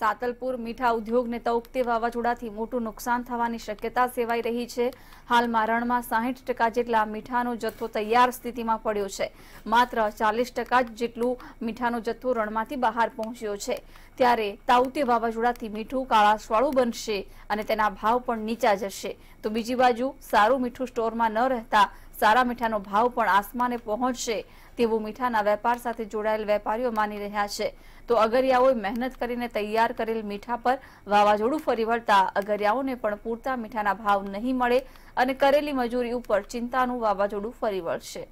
સાતલપુર મીઠા ઉદ્યોગને તૌકતે વાવાઝોડાથી મોટું નુકસાન થવાની શક્યતા સેવાઈ રહી છે હાલમાં રણમાં સાહીઠ ટકા જેટલા મીઠાનો જથ્થો તૈયાર સ્થિતિમાં પડ્યો છે માત્ર ચાલીસ ટકા જેટલું મીઠાનો જથ્થો રણમાંથી બહાર પહોંચ્યો છે ત્યારે તાઉતે વાવાઝોડાથી મીઠું કાળા સ્વાળું બનશે અને તેના ભાવ પણ નીચા જશે તો બીજી બાજુ સારું મીઠું સ્ટોરમાં ન રહેતા સારા મીઠાનો ભાવ પણ આસમાને પહોંચશે તેવું મીઠાના વેપાર સાથે જોડાયેલ વેપારીઓ માની રહ્યા છે તો અગરિયાઓએ મહેનત કરીને તૈયાર કરેલ મીઠા પર વાવાઝોડું ફરી વળતા અગરિયાઓને પણ પૂરતા મીઠાના ભાવ નહીં મળે અને કરેલી મજૂરી ઉપર ચિંતાનું વાવાઝોડું ફરી વળશે